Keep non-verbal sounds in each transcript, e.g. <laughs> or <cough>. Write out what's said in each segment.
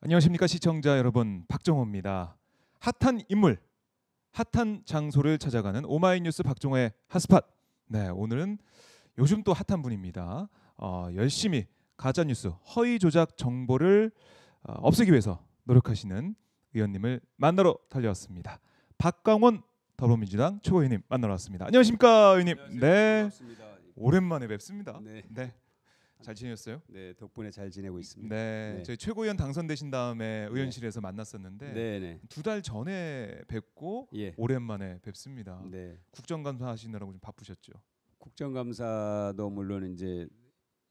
안녕하십니까 시청자 여러분 박정호입니다. 핫한 인물, 핫한 장소를 찾아가는 오마이뉴스 박정호의 핫스팟. 네 오늘은 요즘 또 핫한 분입니다. 어, 열심히 가짜 뉴스, 허위 조작 정보를 어, 없애기 위해서 노력하시는 의원님을 만나러 달려왔습니다. 박강원 더불어민주당 최고위원님 만나러 왔습니다. 안녕하십니까 의원님. 안녕하세요. 네 반갑습니다. 오랜만에 뵙습니다. 네. 네. 잘 지냈어요? 네, 덕분에 잘 지내고 있습니다. 네, 네. 저희 최고위원 당선되신 다음에 의원실에서 네. 만났었는데 네, 네. 두달 전에 뵙고 예. 오랜만에 뵙습니다. 네. 국정감사 하시느라고 좀 바쁘셨죠? 국정감사도 물론 이제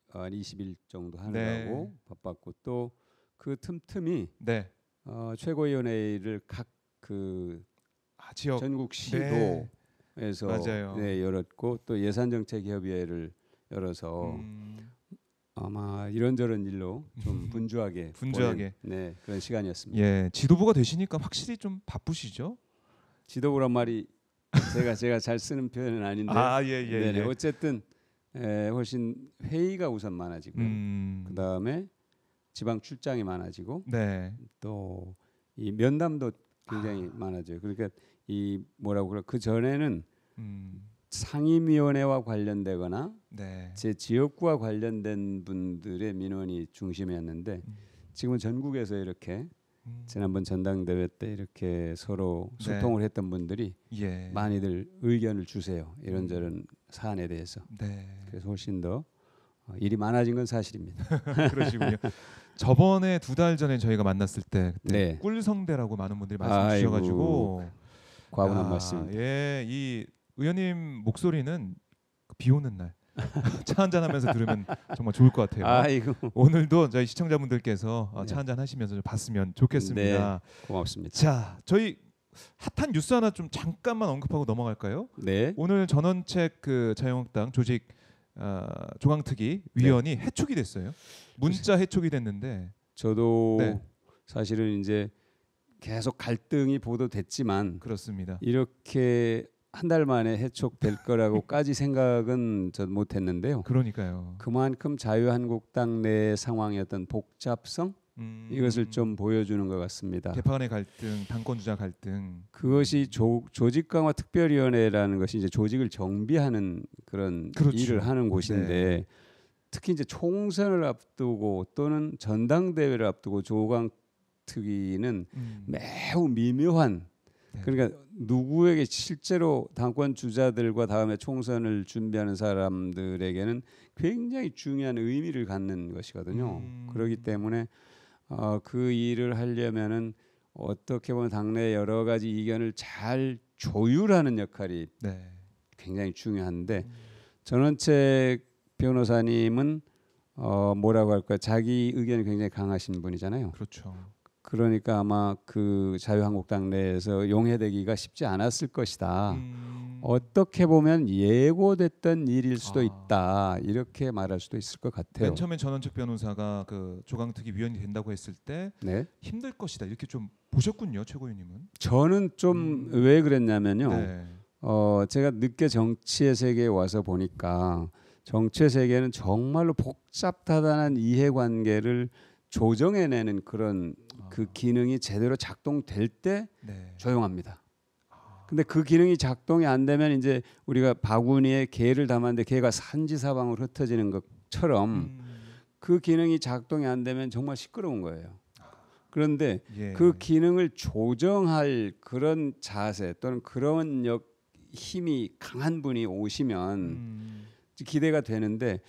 한 20일 정도 하느라고 네. 바빴고 또 그 틈틈이 네. 어, 최고위원회를 각그 아, 지역 전국 네. 시도에서 네, 열었고 또 예산정책협의회를 열어서 음. 아마 이런저런 일로 좀 분주하게 <laughs> 분주하게 보낸, 네 그런 시간이었습니다. 예, 지도부가 되시니까 확실히 좀 바쁘시죠? 지도부란 말이 제가 제가 잘 쓰는 표현은 아닌데 아, 예, 예, 네네, 네. 예. 어쨌든 에, 예, 훨씬 회의가 우선 많아지고요. 음. 그 다음에 지방 출장이 많아지고 네. 또이 면담도 굉장히 아. 많아져요. 그러니까 이 뭐라고 그래 그 전에는 음. 상임위원회와 관련되거나 네. 제 지역구와 관련된 분들의 민원이 중심이었는데 음. 지금은 전국에서 이렇게 음. 지난번 전당대회 때 이렇게 서로 네. 소통을 했던 분들이 예. 많이들 의견을 주세요 이런저런 음. 사안에 대해서 네. 그래서 훨씬 더 어, 일이 많아진 건 사실입니다. <laughs> 그러시군요. 저번에 두 달 전에 저희가 만났을 때 네. 꿀성대라고 많은 분들이 말씀 주셔가지고 과분한 말씀. 예, 이 의원님 목소리는 비 오는 날 차 <laughs> 한잔 하면서 들으면 정말 좋을 것 같아요. 아이고. 오늘도 저희 시청자분들께서 네. 차 한 잔 하시면서 봤으면 좋겠습니다. 네, 고맙습니다. 자, 저희 핫한 뉴스 하나 좀 잠깐만 언급하고 넘어갈까요? 네. 오늘 전원책 그 자유한국당 조직 어, 조강특위 네. 위원이 네. 해촉이 됐어요. 문자 해촉이 됐는데 저도 네. 사실은 이제 계속 갈등이 보도됐지만 그렇습니다. 이렇게 한달 만에 해촉될 거라고까지 <laughs> 생각은 전 못했는데요. 그러니까요. 그만큼 자유한국당 내 상황의 어떤 복잡성 음... 이것을 좀 보여주는 것 같습니다. 개파간의 갈등, 당권주자 갈등. 그것이 조, 조직 강화 특별위원회라는 것이 이제 조직을 정비하는 그런 그렇죠. 일을 하는 곳인데 네. 특히 이제 총선을 앞두고 또는 전당대회를 앞두고 조강 특위는 음. 매우 미묘한 네. 그러니까 누구에게 실제로 당권 주자들과 다음에 총선을 준비하는 사람들에게는 굉장히 중요한 의미를 갖는 것이거든요. 음. 그러기 때문에 어, 그 일을 하려면은 어떻게 보면 당내 여러 가지 이견을 잘 조율하는 역할이 네. 굉장히 중요한데 음. 전원책 변호사님은 어 뭐라고 할까 자기 의견이 굉장히 강하신 분이잖아요. 그렇죠. 그러니까 아마 그 자유한국당 내에서 용해되기가 쉽지 않았을 것이다. 음. 어떻게 보면 예고됐던 일일 수도 아. 있다. 이렇게 말할 수도 있을 것 같아요. 맨 처음에 전원책 변호사가 그 조강특위 위원이 된다고 했을 때 네. 힘들 것이다. 이렇게 좀 보셨군요, 최고위님은 저는 좀왜 음. 그랬냐면요. 네. 어, 제가 늦게 정치의 세계에 와서 보니까 정치의 세계는 정말로 복잡하다는 이해관계를 조정해내는 그런 아. 그 기능이 제대로 작동될 때 네. 조용합니다. 아. 근데 그 기능이 작동이 안 되면 이제 우리가 바구니에 개를 담았는데 개가 산지사방으로 흩어지는 것처럼 음. 그 기능이 작동이 안 되면 정말 시끄러운 거예요. 그런데 예. 그 기능을 조정할 그런 자세 또는 그런 역 힘이 강한 분이 오시면 음. 기대가 되는데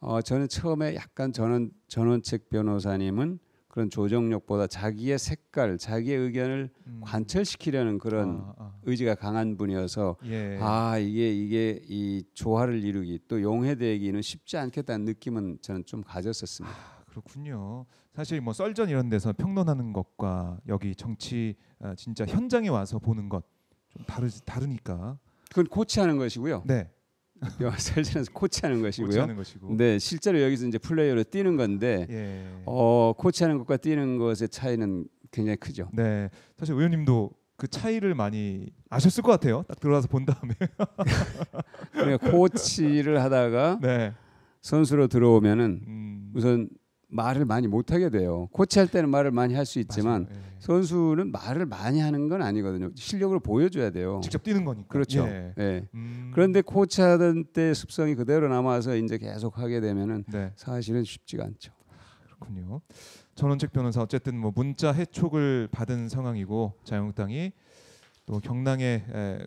어, 저는 처음에 약간 전원 전원책 변호사님은 그런 조정력보다 자기의 색깔, 자기의 의견을 음. 관철시키려는 그런 아, 아, 아. 의지가 강한 분이어서 예. 아 이게 이게 이 조화를 이루기 또 용해되기는 쉽지 않겠다는 느낌은 저는 좀 가졌었습니다. 아, 그렇군요. 사실 뭐 썰전 이런 데서 평론하는 것과 여기 정치 아, 진짜 현장에 와서 보는 것 좀 다르 다르니까. 그건 고치하는 것이고요. 네. <laughs> 살지면 코치하는 것이고요. 코치하는 네, 실제로 여기서 이제 플레이어로 뛰는 건데 예, 예, 예. 어, 코치하는 것과 뛰는 것의 차이는 굉장히 크죠. 네, 사실 의원님도 그 차이를 많이 아셨을 것 같아요. 딱 들어와서 본 다음에. <laughs> 그러니 코치를 하다가 네. 선수로 들어오면은 음. 우선 말을 많이 못하게 돼요. 코치할 때는 말을 많이 할 수 있지만 예, 예. 선수는 말을 많이 하는 건 아니거든요. 실력으 보여줘야 돼요. 직접 뛰는 거니까. 그렇죠. 예. 예. 음. 그런데 코치하던 때 습성이 그대로 남아서 이제 계속 하게 되면은 네. 사실은 쉽지가 않죠. 그렇군요. 전원책 변호사 어쨌든 뭐 문자 해촉을 받은 상황이고 자유당이또 경랑의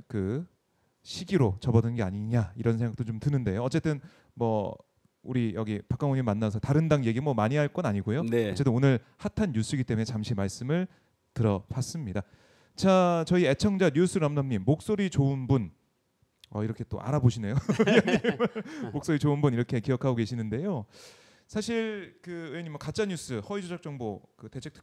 그 시기로 접어든 게 아니냐 이런 생각도 좀 드는데요. 어쨌든 뭐 우리 여기 박강호님 만나서 다른 당 얘기 뭐 많이 할 건 아니고요. 네. 어쨌든 오늘 핫한 뉴스이기 때문에 잠시 말씀을 들어봤습니다. 자, 저희 애청자 뉴스 람람님 목소리 좋은 분 어, 이렇게 또 알아보시네요. <laughs> 목소리 좋은 분 이렇게 기억하고 계시는데요. 사실 그의원님 뭐 가짜 뉴스 허위 조작 정보 그 대책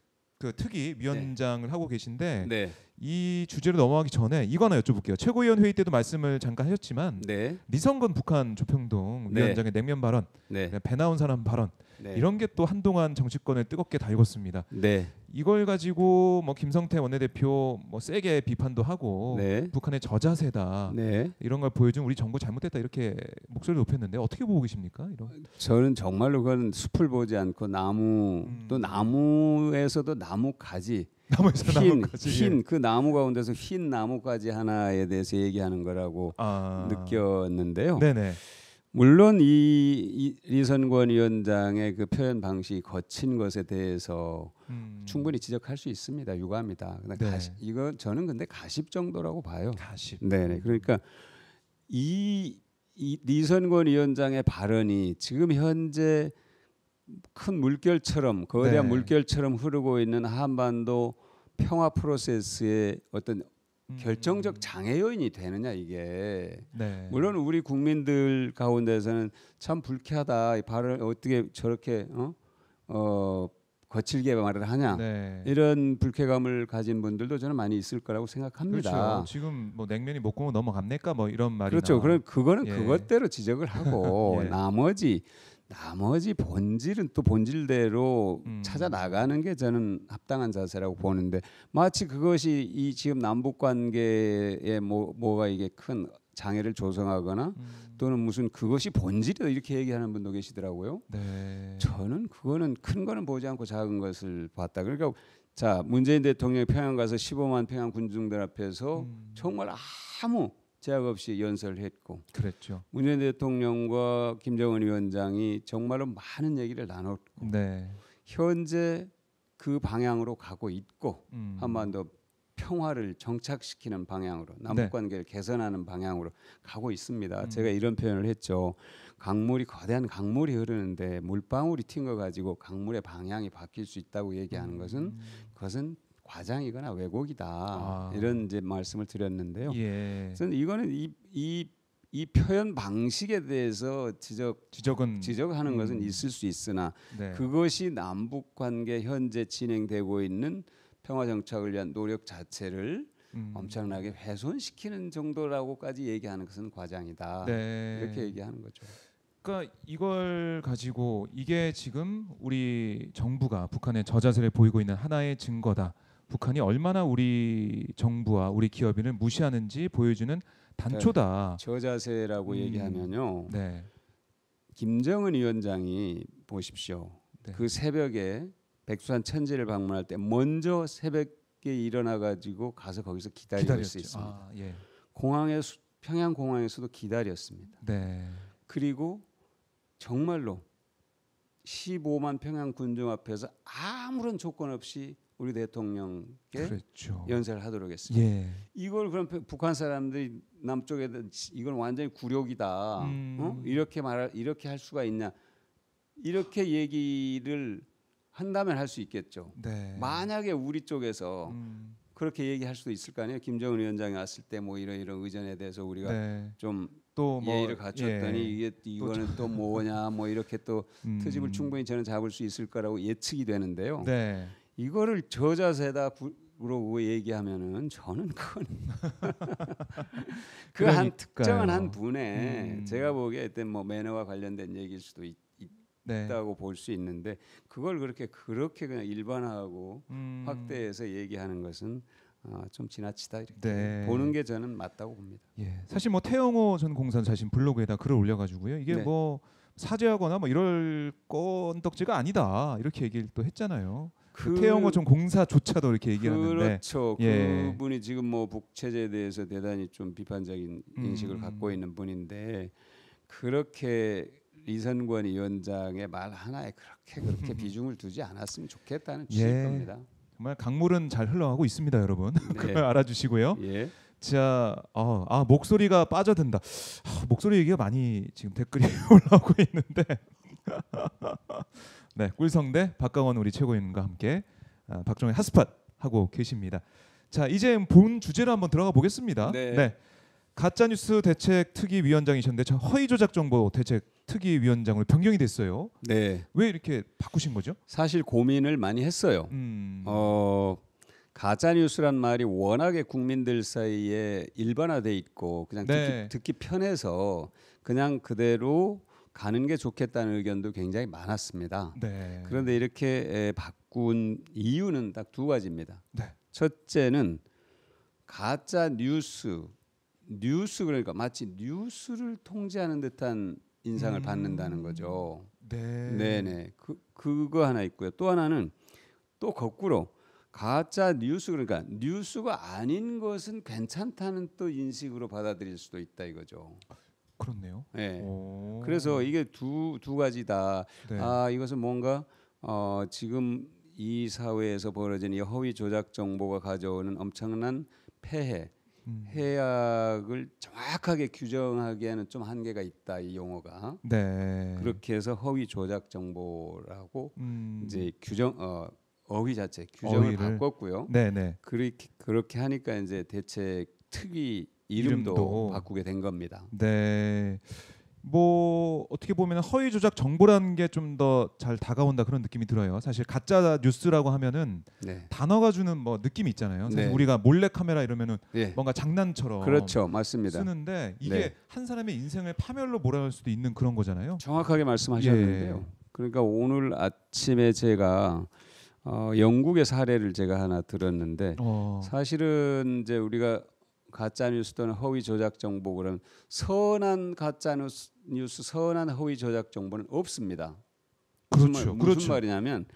그 특위 위원장을 네. 하고 계신데 네. 이 주제로 넘어가기 전에 이거 하나 여쭤볼게요. 최고위원 회의 때도 말씀을 잠깐 하셨지만 네. 리성근 북한 조평동 네. 위원장의 냉면 발언, 네. 배 나온 사람 발언 네. 이런 게 또 한동안 정치권을 뜨겁게 달궜습니다. 네. 이걸 가지고 뭐 김성태 원내대표 뭐 세게 비판도 하고 네. 북한의 저자세다 네. 이런 걸 보여준 우리 정부 잘못됐다 이렇게 목소리를 높였는데 어떻게 보고 계십니까? 이런 저는 정말로 그건 숲을 보지 않고 나무 음. 또 나무에서도 나무 가지 흰그 나무 가운데서 흰 나무까지 하나에 대해서 얘기하는 거라고 아. 느꼈는데요. 네네. 물론 이, 이 리선권 위원장의 그 표현 방식이 거친 것에 대해서 음. 충분히 지적할 수 있습니다. 유감이다. 네. 가시, 이건 저는 근데 가십 정도라고 봐요. 가십. 네네. 그러니까 이, 이 리선권 위원장의 발언이 지금 현재 큰 물결처럼 거대한 네. 물결처럼 흐르고 있는 한반도 평화 프로세스의 어떤 결정적 음. 장애 요인이 되느냐 이게 네. 물론 우리 국민들 가운데서는 참 불쾌하다 발을 어떻게 저렇게 어, 어 거칠게 말을 하냐 네. 이런 불쾌감을 가진 분들도 저는 많이 있을 거라고 생각합니다. 그렇죠. 지금 뭐 냉면이 목구 넘어갑니까 뭐 이런 말이 그렇죠. 그럼 그거는 예. 그것대로 지적을 하고 <laughs> 예. 나머지 나머지 본질은 또 본질대로 음. 찾아 나가는 게 저는 합당한 자세라고 보는데 마치 그것이 이 지금 남북 관계에 뭐, 뭐가 이게 큰 장애를 조성하거나 음. 또는 무슨 그것이 본질이다 이렇게 얘기하는 분도 계시더라고요. 네. 저는 그거는 큰 거는 보지 않고 작은 것을 봤다. 그러니까 자 문재인 대통령이 평양 가서 15만 평양 군중들 앞에서 음. 정말 아무 제약 없이 연설했고 그랬죠. 문재인 대통령과 김정은 위원장이 정말로 많은 얘기를 나눴고 네. 현재 그 방향으로 가고 있고 음. 한반도 평화를 정착시키는 방향으로 남북 관계를 네. 개선하는 방향으로 가고 있습니다. 음. 제가 이런 표현을 했죠. 강물이 거대한 강물이 흐르는데 물방울이 튄 거 가지고 강물의 방향이 바뀔 수 있다고 얘기하는 음. 것은 음. 그것은 과장이거나 왜곡이다 아. 이런 이제 말씀을 드렸는데요. 예. 저는 이거는 이, 이, 이 표현 방식에 대해서 지적 지적은 지적하는 음. 것은 있을 수 있으나 네. 그것이 남북 관계 현재 진행되고 있는 평화 정착을 위한 노력 자체를 음. 엄청나게 훼손시키는 정도라고까지 얘기하는 것은 과장이다. 네. 이렇게 얘기하는 거죠. 그러니까 이걸 가지고 이게 지금 우리 정부가 북한의 저자세를 보이고 있는 하나의 증거다. 북한이 얼마나 우리 정부와 우리 기업인을 무시하는지 보여주는 단초다. 네, 저 자세라고 음. 얘기하면요. 네. 김정은 위원장이 보십시오. 네. 그 새벽에 백수산 천지를 방문할 때 먼저 새벽에 일어나 가지고 가서 거기서 기다리고 기다렸죠. 있습니다. 아, 예. 공항에 평양 공항에서도 기다렸습니다. 네. 그리고 정말로 15만 평양 군중 앞에서 아무런 조건 없이 우리 대통령께 그랬죠. 연설를 하도록 했습니다. 예. 이걸 그럼 북한 사람들이 남쪽에 이건 완전히 굴욕이다. 어? 음. 어? 이렇게 말 이렇게 할 수가 있냐? 이렇게 얘기를 한다면 할 수 있겠죠. 네. 만약에 우리 쪽에서 음. 그렇게 얘기할 수도 있을 거 아니에요. 김정은 위원장이 왔을 때 뭐 이런 이런 의전에 대해서 우리가 네. 좀또 뭐, 예의를 갖췄더니 예. 이게 이거는 또, 또 뭐냐 뭐 이렇게 또 <laughs> 음. 트집을 충분히 저는 잡을 수 있을 거라고 예측이 되는데요. 네. 이거를 저자세다 로 얘기하면은 저는 그건 <laughs> 그한 특정한 한 분의 음. 제가 보기에 일단 뭐 매너와 관련된 얘기일 수도 있, 네. 다고 볼 수 있는데 그걸 그렇게 그렇게 그냥 일반화하고 음. 확대해서 얘기하는 것은 아좀 어, 지나치다 이렇게 네. 보는 게 저는 맞다고 봅니다. 예. 사실 뭐 태영호 전 공산 자신 블로그에다 글을 올려가지고요. 이게 네. 뭐 사죄하거나 뭐 이럴 건덕지가 아니다 이렇게 얘기를 또 했잖아요. 그, 그 태영어촌 공사조차도 이렇게 얘기하는데 그렇죠. 예. 그분이 지금 뭐 북체제에 대해서 대단히 좀 비판적인 음. 인식을 음. 갖고 있는 분인데 그렇게 이선권 위원장의 말 하나에 그렇게 그렇게 음. 비중을 두지 않았으면 좋겠다는 취지일 예. 겁니다. 정말 강물은 잘 흘러가고 있습니다, 여러분. 네. <laughs> 그걸 알아주시고요. 예. 자, 어, 아 목소리가 빠져든다. 아, 목소리 얘기가 많이 지금 댓글이 <laughs> 올라오고 있는데. <laughs> 네, 꿀성대 박강원 우리 최고인과 함께 아, 박종의 핫스팟 하고 계십니다. 자, 이제 본 주제로 한번 들어가 보겠습니다. 네. 네. 가짜 뉴스 대책 특위 위원장이셨는데 허위 조작 정보 대책 특위 위원장으로 변경이 됐어요. 네. 왜 이렇게 바꾸신 거죠? 사실 고민을 많이 했어요. 음. 어, 가짜 뉴스란 말이 워낙에 국민들 사이에 일반화돼 있고 그냥 네. 듣기, 듣기 편해서 그냥 그대로 가는 게 좋겠다는 의견도 굉장히 많았습니다. 네. 그런데 이렇게 바꾼 이유는 딱 두 가지입니다. 네. 첫째는 가짜 뉴스, 뉴스 그러니까 마치 뉴스를 통제하는 듯한 인상을 음. 받는다는 거죠. 네. 네네. 그 그거 하나 있고요. 또 하나는 또 거꾸로 가짜 뉴스 그러니까 뉴스가 아닌 것은 괜찮다는 또 인식으로 받아들일 수도 있다 이거죠. 그렇네요. 네. 그래서 이게 두 두 가지다. 네. 아 이것은 뭔가 어, 지금 이 사회에서 벌어진 이 허위 조작 정보가 가져오는 엄청난 폐해, 음. 해악을 정확하게 규정하기에는 좀 한계가 있다 이 용어가. 네. 그렇게 해서 허위 조작 정보라고 음. 이제 규정 어, 어휘 자체 규정을 어휘를. 바꿨고요. 네네. 네. 그렇게 그렇게 하니까 이제 대체 특이 이름도, 이름도. 바꾸게 된 겁니다. 네. 뭐 어떻게 보면 허위 조작 정보라는 게 좀 더 잘 다가온다 그런 느낌이 들어요. 사실 가짜 뉴스라고 하면은 네. 단어가 주는 뭐 느낌이 있잖아요. 사실 네. 우리가 몰래 카메라 이러면은 네. 뭔가 장난처럼 그렇죠, 맞습니다. 쓰는데 이게 네. 한 사람의 인생을 파멸로 몰아갈 수도 있는 그런 거잖아요. 정확하게 말씀하셨는데요. 예. 그러니까 오늘 아침에 제가 어, 영국의 사례를 제가 하나 들었는데 어. 사실은 이제 우리가 가짜 뉴스 또는 허위 조작 정보 그러면 선한 가짜 뉴스, 뉴스 선한 허위 조작 정보는 없습니다. 그렇죠. 무슨, 말, 무슨 그렇죠. 말이냐면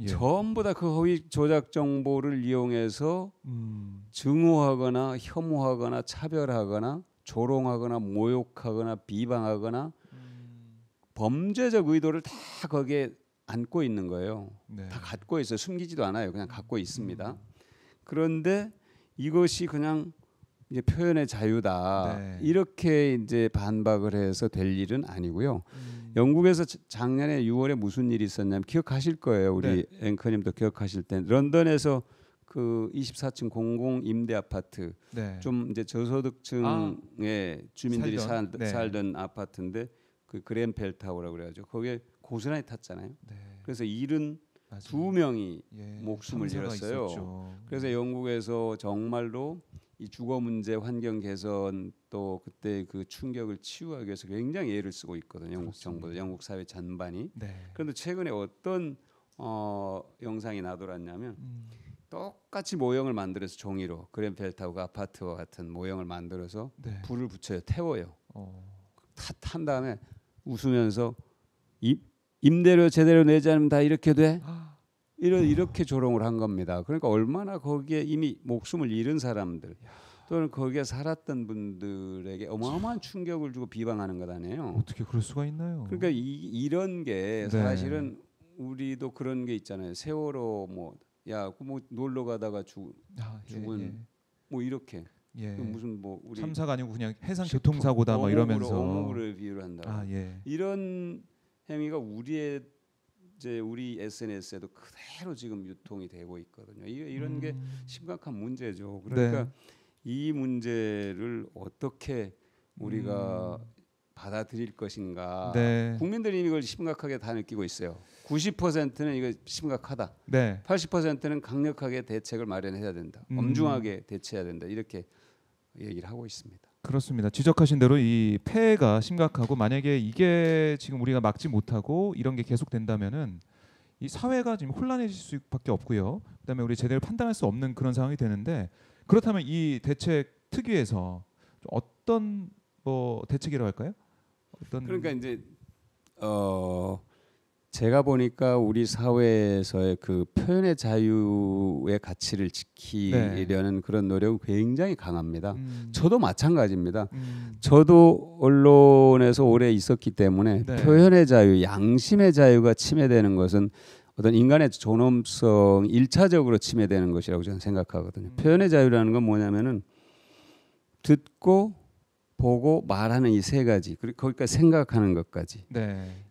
예. 전부 다 그 허위 조작 정보를 이용해서 음. 증오하거나 혐오하거나 차별하거나 조롱하거나 모욕하거나 비방하거나 음. 범죄적 의도를 다 거기에 안고 있는 거예요. 네. 다 갖고 있어요. 숨기지도 않아요. 그냥 갖고 있습니다. 음. 그런데 이것이 그냥 이제 표현의 자유다 네. 이렇게 이제 반박을 해서 될 일은 아니고요. 음. 영국에서 작년에 6월에 무슨 일이 있었냐면 기억하실 거예요. 우리 네. 앵커님도 기억하실 때 런던에서 그 24층 공공 임대 아파트 네. 좀 이제 저소득층의 아, 주민들이 살던, 살, 네. 살던 아파트인데 그 그랜펠 타워라고 그래가지고 거기에 고스란히 탔잖아요. 네. 그래서 일은 맞두 명이 예, 목숨을 잃었어요. 있었죠. 그래서 음. 영국에서 정말로 이 주거 문제, 환경 개선 또 그때 그 충격을 치유하기 위해서 굉장히 애를 쓰고 있거든요. 영국 그렇죠. 정부, 영국 사회 전반이. 네. 그런데 최근에 어떤 어, 영상이 나돌았냐면 음. 똑같이 모형을 만들어서 종이로 그랜펠타고 아파트와 같은 모형을 만들어서 네. 불을 붙여요, 태워요. 어. 탓한 다음에 웃으면서 입 임대료 제대로 내지 않으면 다 이렇게 돼. 아. 이런 이렇게 조롱을 한 겁니다. 그러니까 얼마나 거기에 이미 목숨을 잃은 사람들 또는 거기에 살았던 분들에게 어마어마한 충격을 주고 비방하는 것 아니에요. 어떻게 그럴 수가 있나요? 그러니까 이, 런게 네. 사실은 네. 우리도 그런 게 있잖아요. 세월호 뭐야뭐 그 뭐 놀러 가다가 죽, 아, 예, 죽은 예. 뭐 이렇게 예. 그 무슨 뭐 우리 참사가 아니고 그냥 해상 교통사고다 막 뭐 이러면서 어묵으 비유를 한다. 아, 예. 이런 행위가 우리의 이제 우리 SNS에도 그대로 지금 유통이 되고 있거든요. 이런 음. 게 심각한 문제죠. 그러니까 네. 이 문제를 어떻게 우리가 음. 받아들일 것인가. 네. 국민들이 이걸 심각하게 다 느끼고 있어요. 90%는 이거 심각하다. 네. 80%는 강력하게 대책을 마련해야 된다. 음. 엄중하게 대처해야 된다. 이렇게 얘기를 하고 있습니다. 그렇습니다. 지적하신 대로 이 폐해가 심각하고 만약에 이게 지금 우리가 막지 못하고 이런 게 계속 된다면은 이 사회가 지금 혼란해질 수밖에 없고요. 그다음에 우리 제대로 판단할 수 없는 그런 상황이 되는데 그렇다면 이 대책 특위에서 어떤 뭐 대책이라고 할까요? 어떤 그러니까 이제 어 제가 보니까 우리 사회에서의 그 표현의 자유의 가치를 지키려는 네. 그런 노력은 굉장히 강합니다. 음. 저도 마찬가지입니다. 음. 저도 언론에서 오래 있었기 때문에 네. 표현의 자유, 양심의 자유가 침해되는 것은 어떤 인간의 존엄성 일차적으로 침해되는 것이라고 저는 생각하거든요. 음. 표현의 자유라는 건 뭐냐면은 듣고 보고 말하는 이 세 가지 그리고 거기까 생각하는 것까지 네.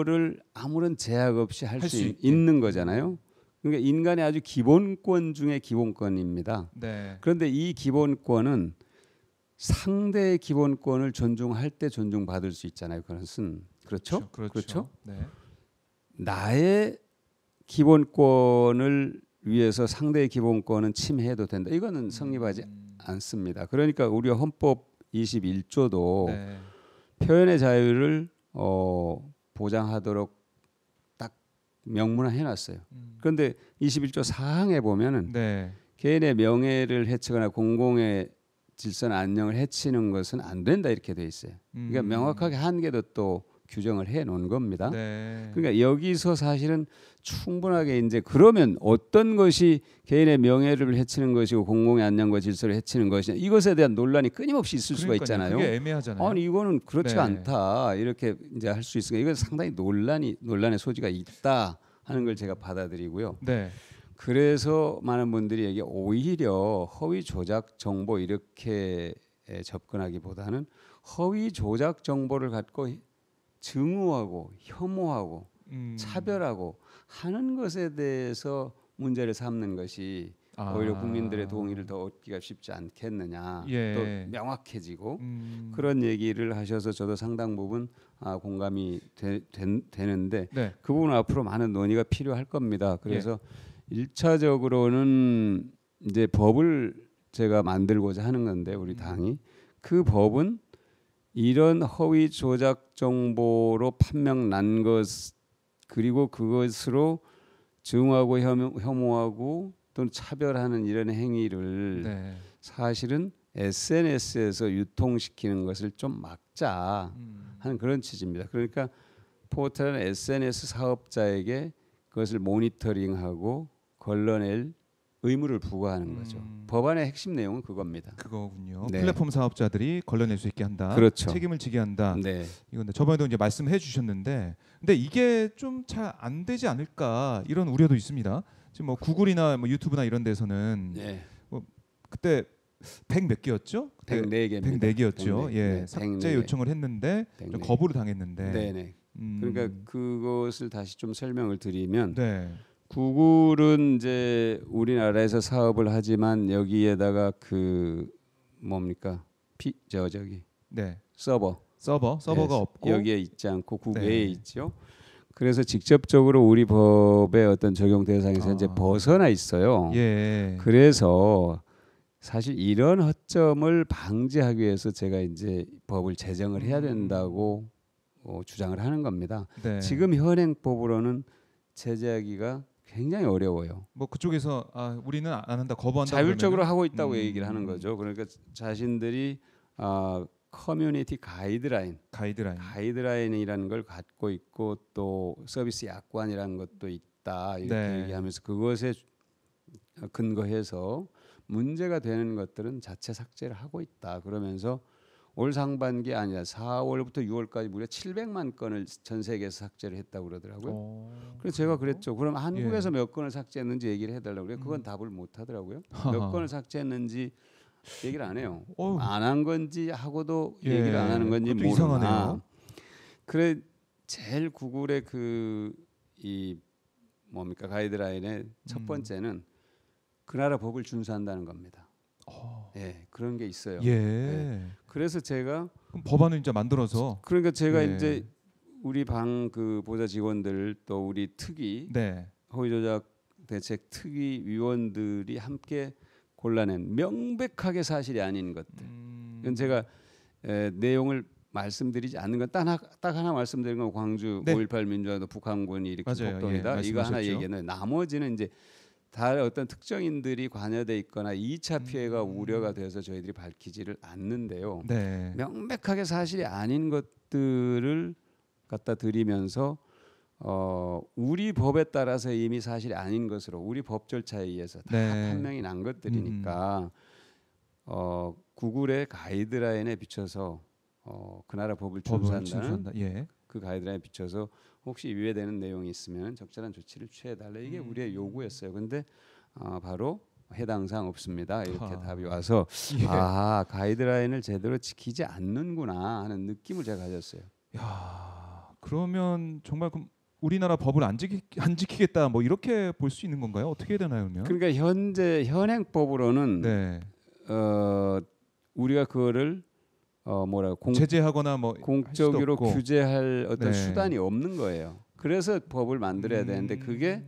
이거를 아무런 제약 없이 할 수 있는 거잖아요. 그러니까 인간의 아주 기본권 중의 기본권입니다. 네. 그런데 이 기본권은 상대의 기본권을 존중할 때 존중받을 수 있잖아요. 그것은 그렇죠? 그렇죠? 그렇죠. 그렇죠? 네. 나의 기본권을 위해서 상대의 기본권은 침해해도 된다. 이거는 성립하지 음. 않습니다. 그러니까 우리 헌법 21조도 네. 표현의 자유를 어, 보장하도록 딱 명문화해 놨어요. 음. 그런데 21조 4항에 보면은 네. 개인의 명예를 해치거나 공공의 질서나 안녕을 해치는 것은 안 된다 이렇게 돼 있어요. 그러니까 음. 명확하게 한계도 또 규정을 해 놓은 겁니다. 네. 그러니까 여기서 사실은 충분하게 이제 그러면 어떤 것이 개인의 명예를 해치는 것이고 공공의 안녕과 질서를 해치는 것이냐 이것에 대한 논란이 끊임없이 있을 그러니까요. 수가 있잖아요. 그게 애매하잖아요. 아니 이거는 그렇지 네. 않다 이렇게 이제 할 수 있으니까 이건 상당히 논란이 논란의 소지가 있다 하는 걸 제가 받아들이고요. 네. 그래서 많은 분들이 얘기 오히려 허위 조작 정보 이렇게 접근하기보다는 허위 조작 정보를 갖고 증오하고 혐오하고 음. 차별하고 하는 것에 대해서 문제를 삼는 것이 아. 오히려 국민들의 동의를 더 얻기가 쉽지 않겠느냐 예. 또 명확해지고 음. 그런 얘기를 하셔서 저도 상당 부분 아, 공감이 되, 는데그 네. 부분 앞으로 많은 논의가 필요할 겁니다. 그래서 예. 일차적으로는 예. 이제 법을 제가 만들고자 하는 건데 우리 음. 당이 그 법은 이런 허위 조작 정보로 판명 난 것 그리고 그것으로 증오하고 혐오, 하고 또는 차별하는 이런 행위를 네. 사실은 SNS에서 유통시키는 것을 좀 막자 음. 하는 그런 취지입니다. 그러니까 포털은 SNS 사업자에게 그것을 모니터링하고 걸러낼 의무를 부과하는 거죠. 음. 법안의 핵심 내용은 그겁니다. 그거군요. 네. 플랫폼 사업자들이 걸러낼 수 있게 한다. 그렇죠. 책임을 지게 한다. 네. 이건데 저번에도 이제 말씀해 주셨는데, 근데 이게 좀 잘 안 되지 않을까 이런 우려도 있습니다. 지금 뭐 구글이나 뭐 유튜브나 이런 데서는 네. 뭐 그때 100몇 개였죠? 104개입니다. 104개였죠. 104개. 예. 1 0 4 요청을 했는데 거부를 당했는데. 네네. 음. 그러니까 그것을 다시 좀 설명을 드리면 네. 구글은 이제 우리나라에서 사업을 하지만 여기에다가 그 뭡니까 피, 저 저기 네. 서버 서버 서버가 네. 없고 여기에 있지 않고 국외에 네. 있죠. 그래서 직접적으로 우리 법의 어떤 적용 대상에서 아. 이제 벗어나 있어요. 예. 그래서 사실 이런 허점을 방지하기 위해서 제가 이제 법을 제정을 해야 음. 된다고 어, 주장을 하는 겁니다. 네. 지금 현행법으로는 제재하기가 굉장히 어려워요. 뭐 그쪽에서 아, 우리는 안 한다 거부한다. 자율적으로 그러면 하고 있다고 음. 얘기를 하는 거죠. 그러니까 자신들이 아, 커뮤니티 가이드라인, 가이드라인, 가이드라인이라는 걸 갖고 있고 또 서비스 약관이라는 것도 있다 이렇게 네. 얘기하면서 그것에 근거해서 문제가 되는 것들은 자체 삭제를 하고 있다 그러면서 올 상반기 아니라 4월부터 6월까지 무려 700만 건을 전 세계에서 삭제를 했다고 그러더라고요. 오, 어, 그래서 제가 그랬죠. 그럼 예. 한국에서 예. 몇 건을 삭제했는지 얘기를 해달라고 그래요. 그건 음. 답을 못 하더라고요. <laughs> 몇 건을 삭제했는지 얘기를 안 해요. 안 한 건지 하고도 예. 얘기를 안 하는 건지 모르나. 그래 제일 구글의 그이 뭡니까 가이드라인의 음. 첫 번째는 그 나라 법을 준수한다는 겁니다. 어. 예, 그런 게 있어요. 예. 예. 그래서 제가 그럼 법안을 이제 만들어서 그러니까 제가 예. 이제 우리 방 그 보좌 직원들 또 우리 특위 네. 허위 조작 대책 특위 위원들이 함께 골라낸 명백하게 사실이 아닌 것들. 음. 이건 제가 에, 예, 내용을 말씀드리지 않는 건 딱 하나 딱 하나 말씀드린 건 광주 네. 5.18 민주화도 북한군이 이렇게 맞아요. 예, 폭동이다. 예, 이거 하나 얘기는 나머지는 이제 잘 어떤 특정인들이 관여돼 있거나 2차 음. 피해가 음. 우려가 돼서 저희들이 밝히지를 않는데요. 네. 명백하게 사실이 아닌 것들을 갖다 드리면서 어, 우리 법에 따라서 이미 사실이 아닌 것으로 우리 법 절차에 의해서 다 네. 판명이 난 것들이니까 음. 음. 어, 구글의 가이드라인에 비춰서 어, 그 나라 법을 준수한다는 예. 그 가이드라인에 비춰서 혹시 위배되는 내용이 있으면 적절한 조치를 취해 달라 이게 음. 우리의 요구였어요. 근데 어, 바로 해당 사항 없습니다. 이렇게 아. 답이 와서 예. 아 가이드라인을 제대로 지키지 않는구나 하는 느낌을 제가 가졌어요. 야 그러면 정말 그 우리나라 법을 안, 지키, 안 지키겠다 뭐 이렇게 볼 수 있는 건가요? 어떻게 해야 되나요, 그러면? 그러니까 현재 현행법으로는 네. 어, 우리가 그거를 어 뭐라 공, 제재하거나 뭐 공적으로 규제할 어떤 네. 수단이 없는 거예요. 그래서 법을 만들어야 음. 되는데 그게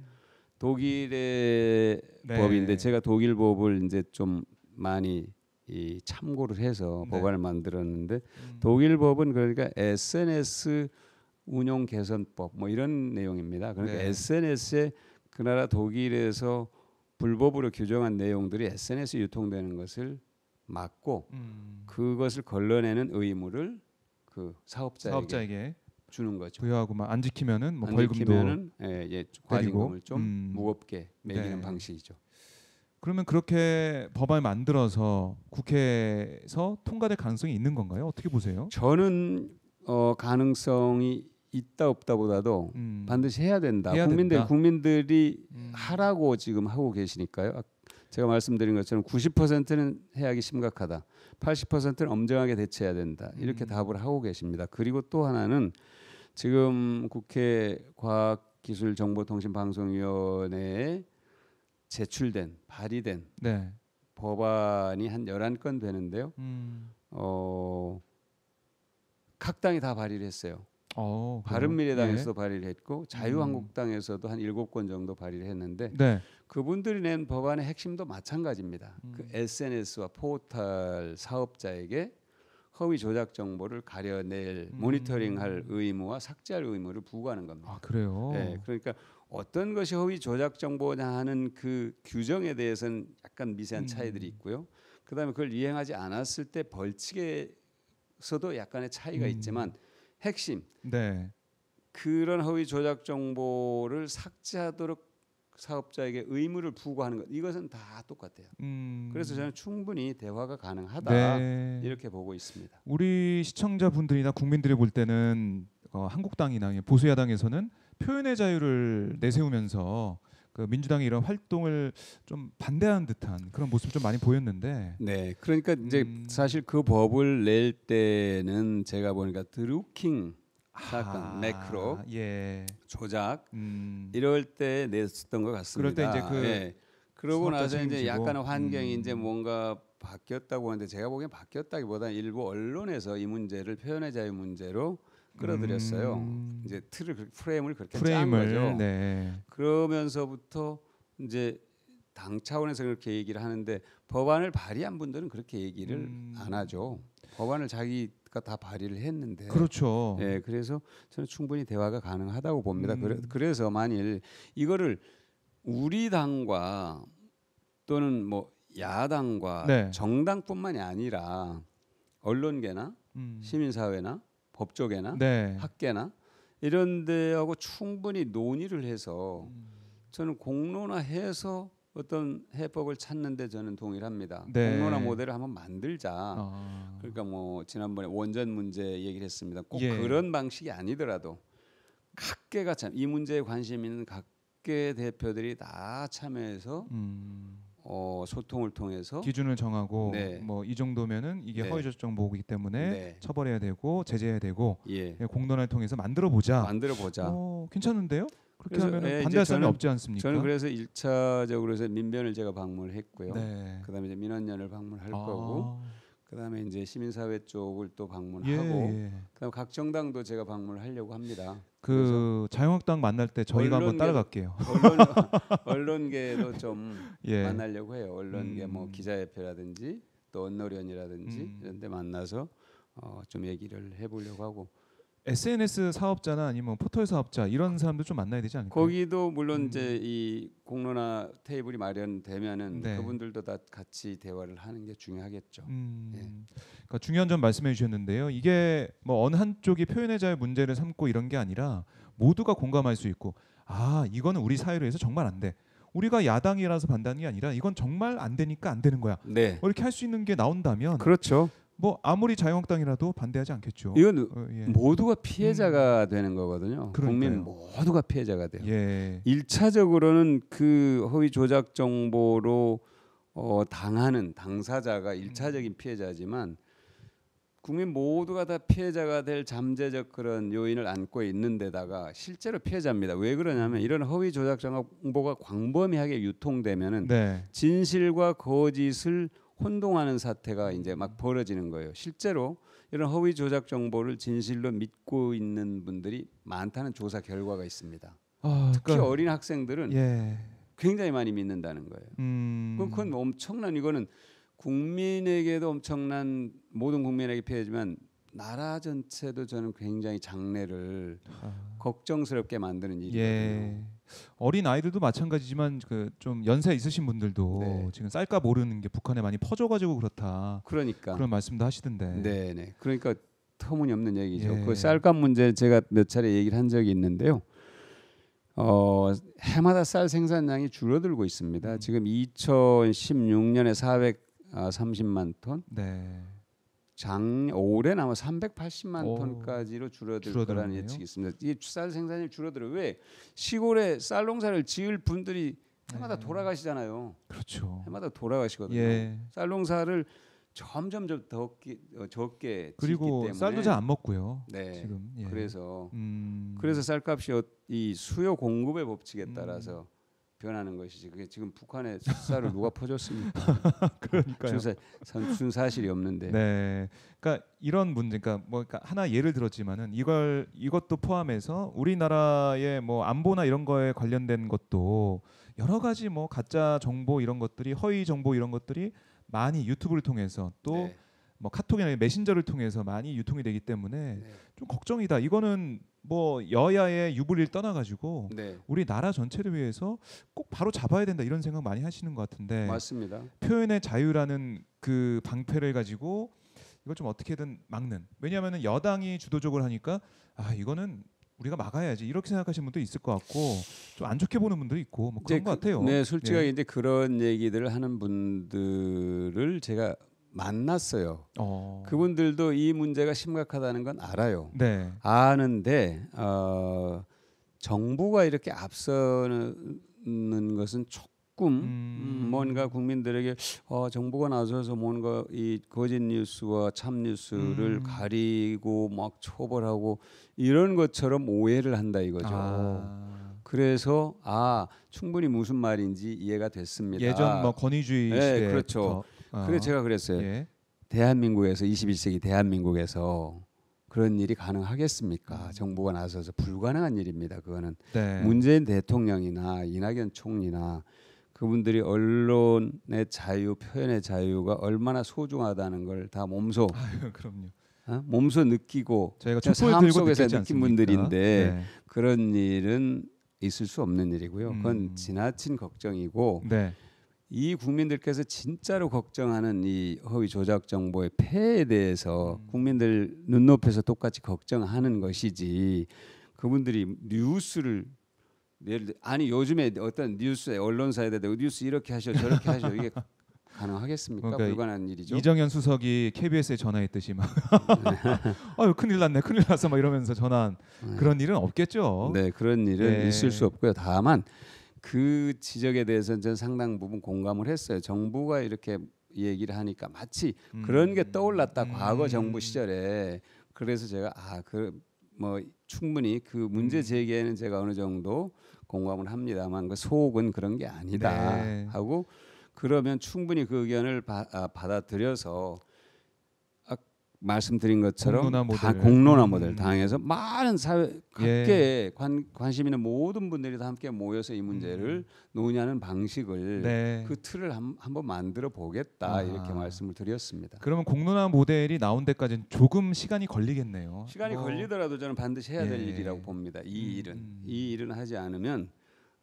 독일의 네. 법인데 제가 독일 법을 이제 좀 많이 이 참고를 해서 네. 법안을 만들었는데 음. 독일 법은 그러니까 SNS 운용 개선법 뭐 이런 내용입니다. 그러니까 네. SNS에 그 나라 독일에서 불법으로 규정한 내용들이 SNS 유통되는 것을 맞고 음. 그것을 걸러내는 의무를 그 사업자에게, 사업자에게 주는 거죠. 부여하고만 안 지키면은 뭐안 벌금도 지키면은 예, 예, 과징금을 좀 음. 무겁게 매기는 네. 방식이죠. 그러면 그렇게 법안을 만들어서 국회에서 통과될 가능성이 있는 건가요? 어떻게 보세요? 저는 어, 가능성이 있다 없다보다도 음. 반드시 해야 된다. 해야 국민들 된다. 국민들이 음. 하라고 지금 하고 계시니까요. 제가 말씀드린 것처럼 90%는 해악이 심각하다. 80%는 엄정하게 대처해야 된다. 이렇게 음. 답을 하고 계십니다. 그리고 또 하나는 지금 국회 과학기술정보통신방송위원회에 제출된 발의된 네. 법안이 한 11건 되는데요. 음. 어, 각 당이 다 발의를 했어요. 어, 바른미래당에서 예. 발의를 했고 음. 자유한국당에서도 한 일곱 건 정도 발의를 했는데 네. 그분들이 낸 법안의 핵심도 마찬가지입니다. 음. 그 SNS와 포털 사업자에게 허위 조작 정보를 가려낼 음. 모니터링할 의무와 삭제할 의무를 부과하는 겁니다. 아 그래요? 네, 그러니까 어떤 것이 허위 조작 정보냐 하는 그 규정에 대해서는 약간 미세한 음. 차이들이 있고요. 그다음에 그걸 이행하지 않았을 때 벌칙에서도 약간의 차이가 음. 있지만. 핵심 네. 그런 허위 조작 정보를 삭제하도록 사업자에게 의무를 부과하는 것 이것은 다 똑같아요. 음. 그래서 저는 충분히 대화가 가능하다 네. 이렇게 보고 있습니다. 우리 시청자분들이나 국민들이 볼 때는 어, 한국당이나 보수야당에서는 표현의 자유를 내세우면서 그 민주당의 이런 활동을 좀 반대하는 듯한 그런 모습 좀 많이 보였는데. 네, 그러니까 이제 음... 사실 그 법을 낼 때는 제가 보니까 드루킹 아, 사건, 아, 매크로 예. 조작 음. 이럴 때 냈었던 것 같습니다. 그럴 때 이제 그 예. 그러고 나서 이제 약간 환경이 음. 이제 뭔가 바뀌었다고 하는데 제가 보기엔 바뀌었다기보다 일부 언론에서 이 문제를 표현의 자유 문제로 끌어들였어요. 음. 이제 틀을 프레임을 그렇게 프레임을, 짠 거죠. 네. 그러면서부터 이제 당 차원에서 그렇게 얘기를 하는데 법안을 발의한 분들은 그렇게 얘기를 음. 안 하죠. 법안을 자기가 다 발의를 했는데 그렇죠. 예, 그래서 저는 충분히 대화가 가능하다고 봅니다. 음. 그래, 서 만일 이거를 우리 당과 또는 뭐 야당과 네. 정당뿐만이 아니라 언론계나 음. 시민사회나 법조계나 네. 학계나 이런 데하고 충분히 논의를 해서 저는 공론화해서 어떤 해법을 찾는데 저는 동일합니다. 네. 공론화 모델을 한번 만들자. 아. 그러니까 뭐 지난번에 원전 문제 얘기를 했습니다. 꼭 예. 그런 방식이 아니더라도 각계가 참 이 문제에 관심 있는 각계 대표들이 다 참여해서 음. 어, 소통을 통해서 기준을 정하고 네. 뭐이 정도면은 이게 네. 허위조정 보호이기 때문에 네. 처벌해야 되고 제재해야 되고 예. 예 공론화를 통해서 만들어 보자. 만들어 보자. 어, 괜찮은데요? 그렇게 하면 예, 반대할 사람이 없지 않습니까? 저는 그래서 일차적으로 해서 민변을 제가 방문을 했고요. 네. 그다음에 이제 민원연을 방문할 아. 거고 그다음에 이제 시민사회 쪽을 또 방문하고 예, 예. 그다음 각 정당도 제가 방문을 하려고 합니다. 그 자유한국당 만날 때 저희가 한번 따라갈게요. 언론, <laughs> 계도좀 예. 만나려고 해요. 언론계 뭐 음. 뭐 기자협회라든지 또 언노련이라든지 음. 이런 데 만나서 어, 좀 얘기를 해보려고 하고 SNS 사업자나 아니면 포털 사업자 이런 사람들 좀 만나야 되지 않을까요? 거기도 물론 음. 이제 이 공론화 테이블이 마련되면은 네. 그분들도 다 같이 대화를 하는 게 중요하겠죠. 음. 네. 그러니까 중요한 점 말씀해 주셨는데요. 이게 뭐 어느 한쪽이 표현의 자유 문제를 삼고 이런 게 아니라 모두가 공감할 수 있고 아 이거는 우리 사회로 해서 정말 안 돼. 우리가 야당이라서 반대는게 아니라 이건 정말 안 되니까 안 되는 거야. 네. 뭐 이렇게 할 수 있는 게 나온다면 그렇죠. 뭐 아무리 자유한국당이라도 반대하지 않겠죠. 이건 어, 예. 모두가 음. 피해자가 음. 되는 거거든요. 그러니까요. 국민 모두가 피해자가 돼요. 예. 1차적으로는 그 허위 조작 정보로 어, 당하는 당사자가 1차적인 피해자지만 국민 모두가 다 피해자가 될 잠재적 그런 요인을 안고 있는 데다가 실제로 피해자입니다. 왜 그러냐면 이런 허위 조작 정보가 광범위하게 유통되면은 네. 진실과 거짓을 혼동하는 사태가 이제 막 벌어지는 거예요. 실제로 이런 허위 조작 정보를 진실로 믿고 있는 분들이 많다는 조사 결과가 있습니다. 아, 특히 그러 그러니까 어린 학생들은 예. 굉장히 많이 믿는다는 거예요. 음. 그건 뭐 엄청난 이거는 국민에게도 엄청난 모든 국민에게 피해지만 나라 전체도 저는 굉장히 장래를 아. 걱정스럽게 만드는 일이거든요. 예. 어린 아이들도 마찬가지지만 그좀 연세 있으신 분들도 네. 지금 쌀값 모르는게 북한에 많이 퍼져가지고 그렇다. 그러니까 그런 말씀도 하시던데. 네, 네. 그러니까 터무니없는 얘기죠. 그 예. 그 쌀값 문제 제가 몇 차례 얘기를 한 적이 있는데요. 어, 해마다 쌀 생산량이 줄어들고 있습니다. 음. 지금 2016년에 430만 톤. 네. 장 올해 아마 380만 오, 톤까지로 줄어들 거라는 예측이 있습니다. 이쌀 생산이 줄어들어 왜 시골에 쌀 농사를 지을 분들이 해마다 네. 돌아가시잖아요. 그렇죠. 해마다 돌아가시거든요. 예. 쌀 농사를 점점 더 어, 적게, 그리고 쌀도 잘 안 먹고요. 네. 지금 예. 그래서 음. 그래서 쌀값이 어, 이 수요 공급의 법칙에 따라서 음. 변하는 것이지 그게 지금 북한의 수사를 누가 퍼줬습니까? <laughs> 그러니까요. 사준 사실이 없는데. 네. 그러니까 이런 문제, 그러니까 뭐 그러니까 하나 예를 들었지만은 이걸 이것도 포함해서 우리나라의 뭐 안보나 이런 거에 관련된 것도 여러 가지 뭐 가짜 정보 이런 것들이 허위 정보 이런 것들이 많이 유튜브를 통해서 또 네. 뭐 카톡이나 메신저를 통해서 많이 유통이 되기 때문에 네. 좀 걱정이다. 이거는 뭐 여야의 유불리를 떠나가지고 네. 우리 나라 전체를 위해서 꼭 바로 잡아야 된다 이런 생각 많이 하시는 것 같은데 맞습니다. 표현의 자유라는 그 방패를 가지고 이걸 좀 어떻게든 막는 왜냐하면 여당이 주도적으로 하니까 아 이거는 우리가 막아야지 이렇게 생각하시는 분도 있을 것 같고 좀 안 좋게 보는 분도 있고 뭐 그런 것 그 같아요. 네, 솔직하게 예. 이제 그런 얘기들을 하는 분들을 제가 만났어요. 어. 그분들도 이 문제가 심각하다는 건 알아요. 네. 아는데 어, 정부가 이렇게 앞서는 것은 조금 음. 뭔가 국민들에게 어, 정부가 나서서 뭔가 이 거짓 뉴스와 참 뉴스를 음. 가리고 막 처벌하고 이런 것처럼 오해를 한다 이거죠. 아. 그래서 아 충분히 무슨 말인지 이해가 됐습니다. 예전 뭐 권위주의 시대 네, 그렇죠. 어. 그래 제가 그랬어요. 예. 대한민국에서 21세기 대한민국에서 그런 일이 가능하겠습니까? 음. 정부가 나서서 불가능한 일입니다. 그거는 네. 문재인 대통령이나 이낙연 총리나 그분들이 언론의 자유, 표현의 자유가 얼마나 소중하다는 걸 다 몸소 <laughs> 아유, 그럼요. 어? 몸소 느끼고 저희가 촛불 들고 속에서 느낀 않습니까? 분들인데 네. 그런 일은 있을 수 없는 일이고요. 그건 음. 지나친 걱정이고 네. 이 국민들께서 진짜로 걱정하는 이 허위 조작 정보의 폐에 대해서 음. 국민들 눈높이에서 똑같이 걱정하는 것이지 그분들이 뉴스를 예를 들어 아니 요즘에 어떤 뉴스에 언론사에 대해 뉴스 이렇게 하셔 저렇게 하셔 이게 <laughs> 가능하겠습니까? 그러니까 불가능한 일이죠. 이정현 수석이 KBS에 전화했듯이 막 <laughs> 아유 큰일 났네 큰일 났어 막 이러면서 전화한 네. 그런 일은 없겠죠. 네 그런 일은 네. 있을 수 없고요. 다만 그 지적에 대해서는 저는 상당 부분 공감을 했어요. 정부가 이렇게 얘기를 하니까 마치 음. 그런 게 떠올랐다 음. 과거 정부 시절에 그래서 제가 아그 뭐 충분히 그 문제 음. 제기에는 제가 어느 정도 공감을 합니다만 그소은 그런 게 아니다 네. 하고 그러면 충분히 그 의견을 바, 아, 받아들여서 말씀드린 것처럼 다 공론화 모델 음. 당에서 많은 사회 각계 예. 관, 관심 있는 모든 분들이 다 함께 모여서 이 문제를 음. 논의하는 방식을 네. 그 틀을 한, 한번 만들어 보겠다 아. 이렇게 말씀을 드렸습니다. 그러면 공론화 모델이 나온 데까지는 조금 시간이 걸리겠네요. 시간이 뭐. 걸리더라도 저는 반드시 해야 될 예. 일이라고 봅니다. 이 음. 일은 이 일은 하지 않으면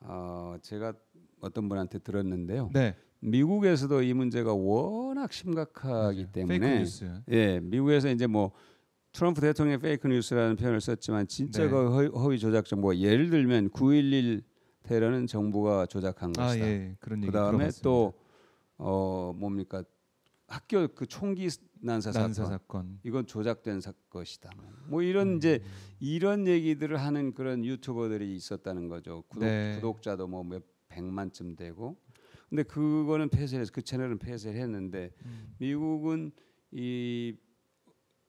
어, 제가 어떤 분한테 들었는데요. 네. 미국에서도 이 문제가 워낙 심각하기 맞아 때문에 예, 미국에서 이제 뭐 트럼프 대통령의 페이크 뉴스라는 표현을 썼지만 진짜 네. 그 허위, 허위 조작 정보가 뭐 예를 들면 911 테러는 정부가 조작한 아, 것이다. 예, 그다음에 또 어, 뭡니까? 학교 그 총기 난사, 난사 사건. 사건. 이건 조작된 사, 것이다. 뭐 이런 음. 이제 이런 얘기들을 하는 그런 유튜버들이 있었다는 거죠. 구독, 네. 구독자도 뭐 몇 백만쯤 되고 근데 그거는 폐쇄해서 그 채널은 폐쇄를 했는데 음. 미국은 이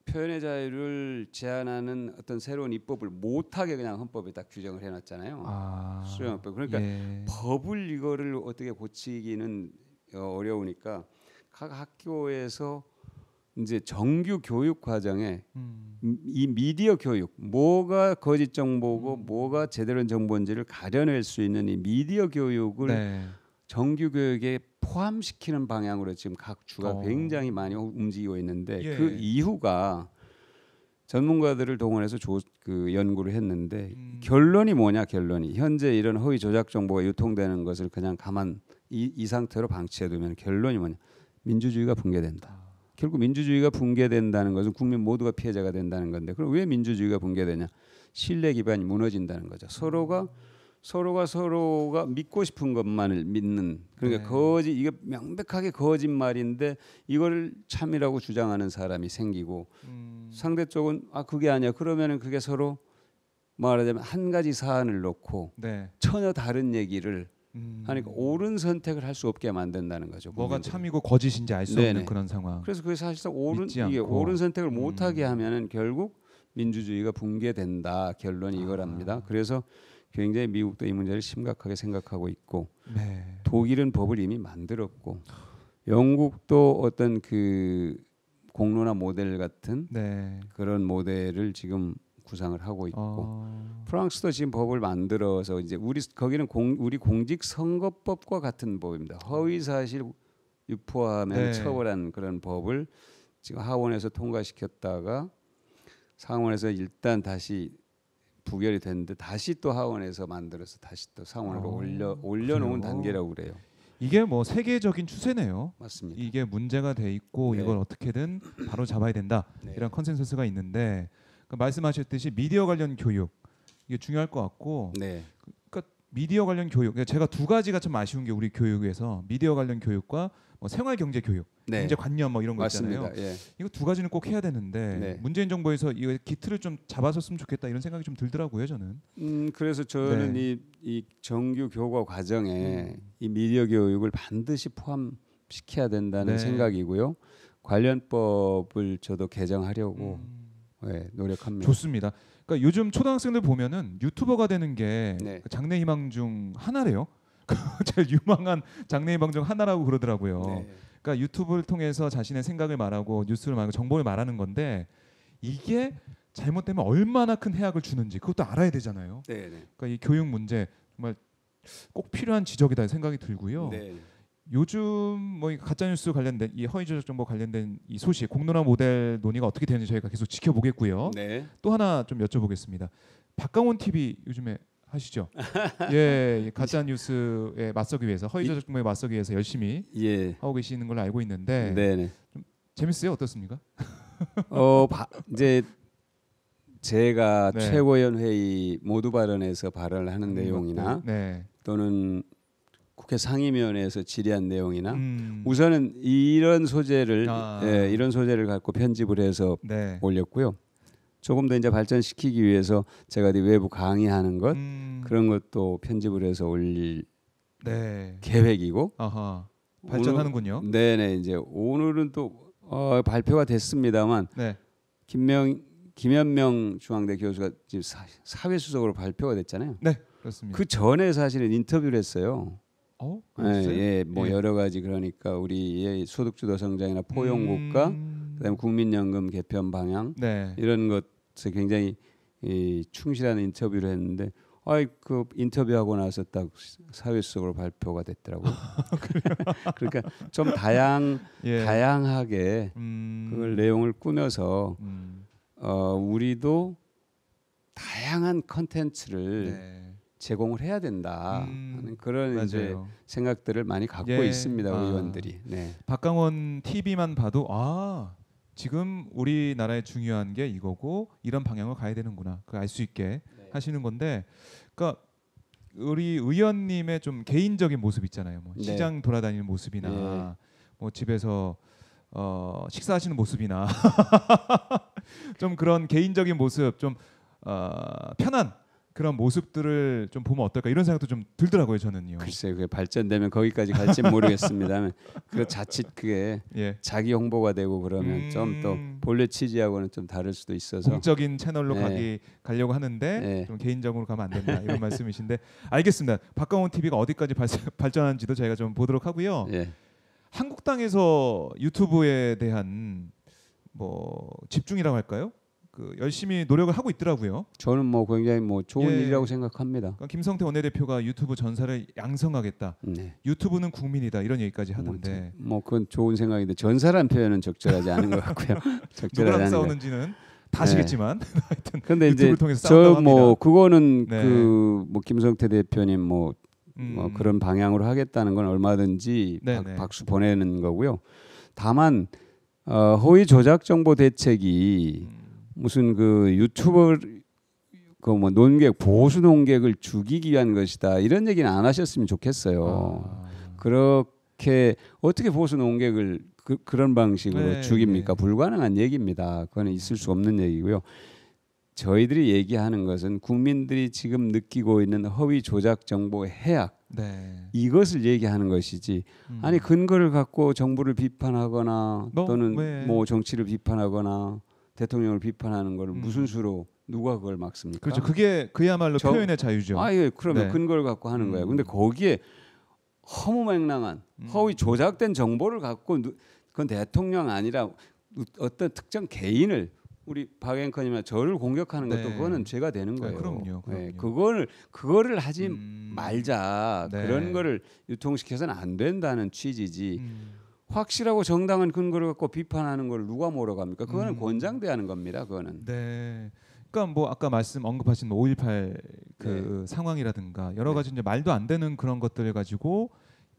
표현의 자유를 제한하는 어떤 새로운 입법을 못하게 그냥 헌법에 딱 규정을 해놨잖아요. 아, 수령헌법. 그러니까 예. 법을 이거를 어떻게 고치기는 어, 어려우니까 각 학교에서 이제 정규 교육 과정에 음. 이 미디어 교육 뭐가 거짓 정보고 음. 뭐가 제대로 된 정보인지를 가려낼 수 있는 이 미디어 교육을 네. 정규 교육에 포함시키는 방향으로 지금 각 주가 어. 굉장히 많이 움직이고 있는데 예. 그 예. 이유가 전문가들을 동원해서 조, 그 연구를 했는데 음. 결론이 뭐냐 결론이 현재 이런 허위 조작 정보가 유통되는 것을 그냥 가만 이, 이 상태로 방치해두면 결론이 뭐냐 민주주의가 붕괴된다. 아. 결국 민주주의가 붕괴된다는 것은 국민 모두가 피해자가 된다는 건데 그럼 왜 민주주의가 붕괴되냐 신뢰 기반이 무너진다는 거죠. 서로가 음. 서로가 서로가 믿고 싶은 것만을 믿는 그러니까 네. 거짓 이게 명백하게 거짓말인데 이걸 참이라고 주장하는 사람이 생기고 음. 상대 쪽은 아 그게 아니야 그러면은 그게 서로 말하자면 한 가지 사안을 놓고 네. 전혀 다른 얘기를 음. 하니까 옳은 선택을 할 수 없게 만든다는 거죠. 뭐가 국민들이. 참이고 거짓인지 알 수 없는 그런 상황. 그래서 그게 사실상 옳은 이게 옳은 선택을 못하게 음. 하면은 결국 민주주의가 붕괴된다 결론이 아. 이거랍니다. 그래서 굉장히 미국도 이 문제를 심각하게 생각하고 있고 네. 독일은 법을 이미 만들었고 영국도 어떤 그 공론화 모델 같은 네. 그런 모델을 지금 구상을 하고 있고 어. 프랑스도 지금 법을 만들어서 이제 우리 거기는 공, 우리 공직 선거법과 같은 법입니다. 허위 사실 유포하면 네. 처벌한 그런 법을 지금 하원에서 통과시켰다가 상원에서 일단 다시 부결이 됐는데 다시 또 하원에서 만들어서 다시 또 상원으로 어, 올려 올려놓은 그래요? 단계라고 그래요. 이게 뭐 세계적인 추세네요. 맞습니다. 이게 문제가 돼 있고 네. 이걸 어떻게든 바로 잡아야 된다 네. 이런 컨센서스가 있는데 그러니까 말씀하셨듯이 미디어 관련 교육 이게 중요할 것 같고 네. 그러니까 미디어 관련 교육 그러니까 제가 두 가지가 참 아쉬운 게 우리 교육에서 미디어 관련 교육과 뭐 생활 경제 교육, 네. 경제 관념 뭐 이런 거 있잖아요. 예. 이거 두 가지는 꼭 해야 되는데 네. 문재인 정부에서 이거 기틀을 좀 잡아섰으면 좋겠다 이런 생각이 좀 들더라고요 저는. 음 그래서 저는 네. 이, 이 정규 교과 과정에 음. 이 미디어 교육을 반드시 포함시켜야 된다는 네. 생각이고요. 관련법을 저도 개정하려고 음. 예, 노력합니다. 좋습니다. 그러니까 요즘 초등학생들 보면은 유튜버가 되는 게 네. 장래 희망 중 하나래요. 그 <laughs> 제일 유망한 장래인 방송 하나라고 그러더라고요. 네. 그러니까 유튜브를 통해서 자신의 생각을 말하고 뉴스를 말하고 정보를 말하는 건데 이게 잘못되면 얼마나 큰 해악을 주는지 그것도 알아야 되잖아요. 네. 네. 그러니까 이 교육 문제 정말 꼭 필요한 지적이다 생각이 들고요. 네. 요즘 뭐 가짜 뉴스 관련된 이 허위 조작 정보 관련된 이 소식 공론화 모델 논의가 어떻게 되는지 저희가 계속 지켜보겠고요. 네. 또 하나 좀 여쭤보겠습니다. 박강원 TV 요즘에 하시죠. <laughs> 예, 예 가짜 뉴스에 맞서기 위해서 허위 자금에 맞서기 위해서 열심히 예. 하고 계시는 걸로 알고 있는데 네네. 좀 재밌어요 어떻습니까? <laughs> 어 바, 이제 제가 네. 최고위원 회의 모두 발언에서 발언을 하는 내용이나 음, 네. 또는 국회 상임위원회에서 질의한 내용이나 음. 우선은 이런 소재를 아. 예, 이런 소재를 갖고 편집을 해서 네. 올렸고요. 조금 더 이제 발전시키기 위해서 제가 외부 강의하는 것 음. 그런 것도 편집을 해서 올릴 네. 계획이고 아하. 발전하는군요. 오늘, 네네 이제 오늘은 또 어, 발표가 됐습니다만 네. 김명 김현명 중앙대 교수가 지금 사회 수석으로 발표가 됐잖아요. 네 그렇습니다. 그 전에 사실은 인터뷰를 했어요. 어? 예, 예, 뭐 예. 여러 가지 그러니까 우리의 소득주도 성장이나 음. 포용국가 음... 그다음에 국민연금 개편 방향 네. 이런 것에 굉장히 이 충실한 인터뷰를 했는데 아그 인터뷰하고 나서 딱 사회 속으로 발표가 됐더라고요. <laughs> <laughs> 그러니까 좀 다양 예. 다양하게 음... 그걸 내용을 꾸며서 음... 어, 우리도 다양한 컨텐츠를 네. 제공을 해야 된다 음. 하는 그런 맞아요. 이제 생각들을 많이 갖고 예. 있습니다 아. 의원들이. 네. 박강원 TV만 봐도 아 지금 우리나라에 중요한 게 이거고 이런 방향으로 가야 되는구나 그알수 있게 네. 하시는 건데 그러니까 우리 의원님의 좀 개인적인 모습 있잖아요 뭐 네. 시장 돌아다니는 모습이나 네. 뭐 집에서 어, 식사하시는 모습이나 <laughs> 좀 그런 개인적인 모습 좀 어, 편한 그런 모습들을 좀 보면 어떨까 이런 생각도 좀 들더라고요 저는요. 글쎄 그게 발전되면 거기까지 갈지 모르겠습니다만 <laughs> 그 자칫 그게 예. 자기 홍보가 되고 그러면 음... 좀또 본래 취지하고는 좀 다를 수도 있어서 공적인 채널로 네. 가기 가려고 하는데 네. 좀 개인적으로 가면 안 된다 이런 말씀이신데 알겠습니다. 박강원 TV가 어디까지 발전, 한지도 저희가 좀 보도록 하고요. 예. 한국당에서 유튜브에 대한 뭐 집중이라고 할까요? 그 열심히 노력을 하고 있더라고요. 저는 뭐 굉장히 뭐 좋은 예. 일이라고 생각합니다. 그러니까 김성태 원내대표가 유튜브 전사를 양성하겠다. 네. 유튜브는 국민이다 이런 얘기까지 하던데. 뭐, 뭐 그건 좋은 생각인데 전사란 표현은 적절하지 않은 것 같고요. <laughs> <laughs> 적절하지 않은 싸우는지는 다시겠지만 네. <laughs> 하여튼 근데 이제 저 뭐 그거는 네. 그뭐 김성태 대표님 뭐, 뭐 음. 뭐, 그런 방향으로 하겠다는 건 얼마든지 네네. 박, 네. 수 보내는 거고요. 다만 어, 허위 조작 정보 대책이 음. 무슨 그 유튜버 그 뭐 논객 보수 논객을 죽이기 위한 것이다 이런 얘기는 안 하셨으면 좋겠어요. 아. 그렇게 어떻게 보수 논객을 그, 그런 방식으로 네, 죽입니까? 네. 불가능한 얘기입니다. 그건 있을 수 없는 얘기고요. 저희들이 얘기하는 것은 국민들이 지금 느끼고 있는 허위 조작 정보 해악 네. 이것을 얘기하는 것이지 음. 아니 근거를 갖고 정부를 비판하거나 너, 또는 왜? 뭐 정치를 비판하거나 대통령을 비판하는 걸 음. 무슨 수로 누가 그걸 막습니까? 그렇죠. 그게 그야말로 저, 표현의 자유죠. 아 예, 그러면 네. 근거를 갖고 하는 음. 거예요. 근데 거기에 허무맹랑한 음. 허위 조작된 정보를 갖고 그건 대통령 아니라 어떤 특정 개인을 우리 박 앵커님이나 저를 공격하는 것도 네. 그거는 죄가 되는 아, 거예요. 네, 그럼요. 그럼요. 네, 그거를 그거를 하지 음. 말자 네. 그런 거를 유통시켜서는 안 된다는 취지지. 음. 확실하고 정당한 근거를 갖고 비판하는 걸 누가 뭐라갑니까 그거는 음. 권장대하는 겁니다. 그거는. 네. 그러니까 뭐 아까 말씀 언급하신 5.18그 뭐 네. 상황이라든가 여러 네. 가지 네. 이제 말도 안 되는 그런 것들을 가지고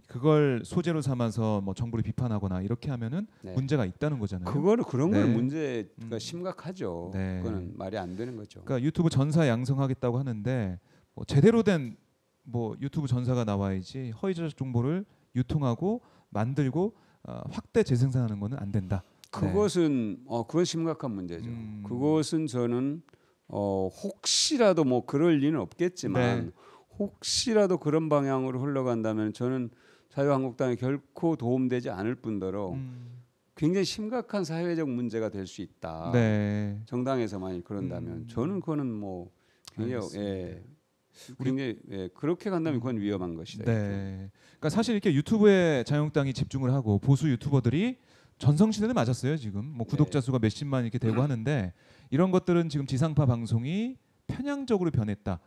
그걸 소재로 삼아서 뭐 정부를 비판하거나 이렇게 하면은 네. 문제가 있다는 거잖아요. 그거를 그런 네. 문제가 음. 심각하죠. 네. 그거는 말이 안 되는 거죠. 그러니까 유튜브 전사 양성하겠다고 하는데 뭐 제대로 된 뭐 유튜브 전사가 나와야지 허위적 정보를 유통하고 만들고 어, 확대 재생산하는 것은 안 된다. 네. 그것은 네. 어, 그건 심각한 문제죠. 음. 그것은 저는 어, 혹시라도 뭐 그럴 리는 없겠지만 네. 혹시라도 그런 방향으로 흘러간다면 저는 자유한국당에 결코 도움되지 않을 뿐더러 음. 굉장히 심각한 사회적 문제가 될 수 있다. 네. 정당에서만 그런다면 음. 저는 그거는 뭐 굉장히 예, 굉장히 예, 그렇게 간다면 그건 음. 위험한 것이다. 네. 그러니까 사실 이렇게 유튜브에 자영당이 집중을 하고 보수 유튜버들이 전성시대를 맞았어요 지금 뭐 네. 구독자 수가 몇십만 이렇게 되고 하는데 이런 것들은 지금 지상파 방송이 편향적으로 변했다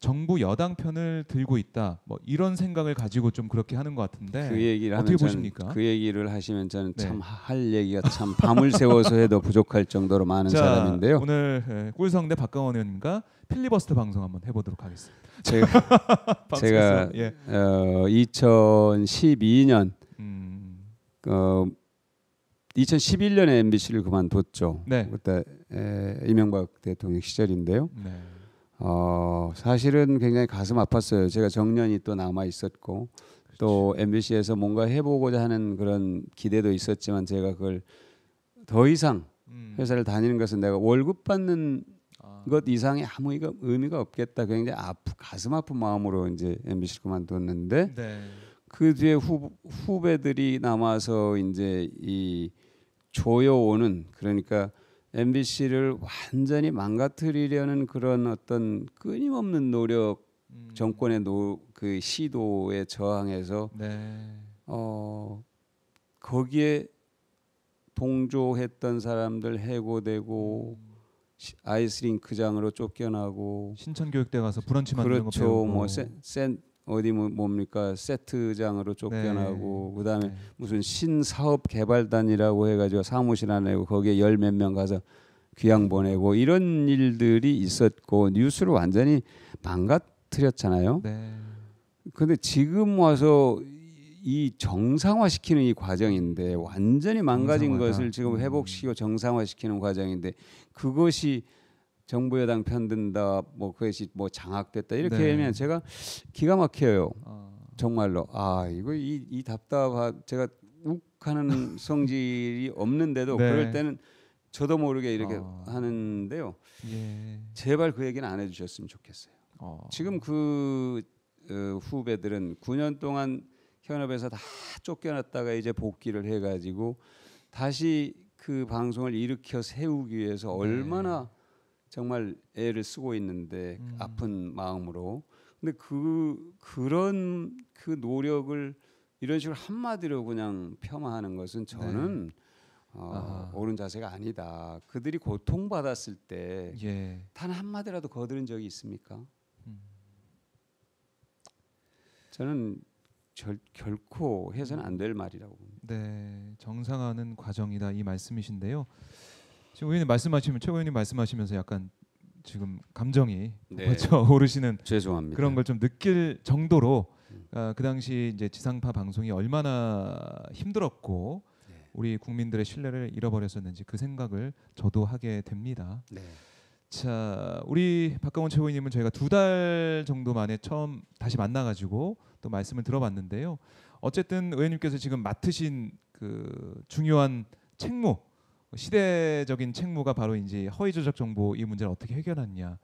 정부 여당 편을 들고 있다. 뭐 이런 생각을 가지고 좀 그렇게 하는 것 같은데 그 얘기를 어떻게 보십니까? 그 얘기를 하시면 저는 네. 참할 얘기가 참 밤을 새워서 해도 부족할 정도로 많은 자, 사람인데요. 오늘 예, 꿀성대 박강원 의원님과 필리버스터 방송 한번 해보도록 하겠습니다. 제가, <laughs> 제가 예. 어, 2012년 음. 어, 2011년에 MBC를 그만뒀죠. 네. 그때 에, 이명박 대통령 시절인데요. 네. 어, 사실은 굉장히 가슴 아팠어요. 제가 정년이 또 남아 있었고 또 그렇죠. MBC에서 뭔가 해보고자 하는 그런 기대도 있었지만 제가 그걸 더 이상 음. 회사를 다니는 것은 내가 월급 받는 아. 것 이상의 아무 의미가 없겠다. 굉장히 아프 가슴 아픈 마음으로 이제 MBC를 그만뒀는데 네. 그 뒤에 후, 후배들이 남아서 이제 이 조여오는 그러니까 MBC를 완전히 망가뜨리려는 그런 어떤 끊임없는 노력 음. 정권의 노, 그 시도에 저항해서 네. 어, 거기에 동조했던 사람들 해고되고 음. 아이스링크장으로 쫓겨나고 신천교육대 가서 브런치 만드는 그렇죠. 거 뭐 배우고 뭐 센, 센, 어디 뭐, 뭡니까 세트장으로 쫓겨나고 네. 그다음에 네. 무슨 신사업 개발단이라고 해가지고 사무실 안에 거기에 열 몇 명 가서 귀향 보내고 이런 일들이 있었고 뉴스를 완전히 망가뜨렸잖아요. 네. 근데 지금 와서 이 정상화시키는 이 과정인데 완전히 망가진 정상화다. 것을 지금 음. 회복시키고 정상화시키는 과정인데 그것이 정부 여당 편든다 뭐 그것이 뭐 장악됐다 이렇게 네. 하면 제가 기가 막혀요. 어. 정말로 아 이거 이, 이 답답한 제가 욱하는 <laughs> 성질이 없는데도 네. 그럴 때는 저도 모르게 이렇게 어. 하는데요. 예. 제발 그 얘기는 안 해주셨으면 좋겠어요. 어. 지금 그 어, 후배들은 9년 동안 현업에서 다 쫓겨났다가 이제 복귀를 해가지고 다시 그 방송을 일으켜 세우기 위해서 네. 얼마나 정말 애를 쓰고 있는데 음. 아픈 마음으로 근데 그 그런 그 노력을 이런 식으로 한마디로 그냥 폄하하는 것은 네. 저는 네. 어, 옳은 자세가 아니다. 그들이 고통 받았을 때단 예. 한마디라도 거드른 적이 있습니까? 음. 저는 절, 결코 해서는 안 될 말이라고 봅니다. 네, 정상화는 과정이다 이 말씀이신데요. 지금 의원님 말씀하시면 최고 의원님 말씀하시면서 약간 지금 감정이 그렇죠 네. <laughs> 오르시는 죄송합니다. 그런 걸 좀 느낄 정도로 어, 그 당시 이제 지상파 방송이 얼마나 힘들었고 네. 우리 국민들의 신뢰를 잃어버렸었는지 그 생각을 저도 하게 됩니다. 네. 자, 우리 박강원 최고위님은 저희가 두 달 정도 만에 처음 다시 만나가지고 또 말씀을 들어봤는데요. 어쨌든 의원님께서 지금 맡으신 그 중요한 책무 시대적인 책무가 바로 이제 허위 조작 정보 이 문제를 어떻게 해결하느냐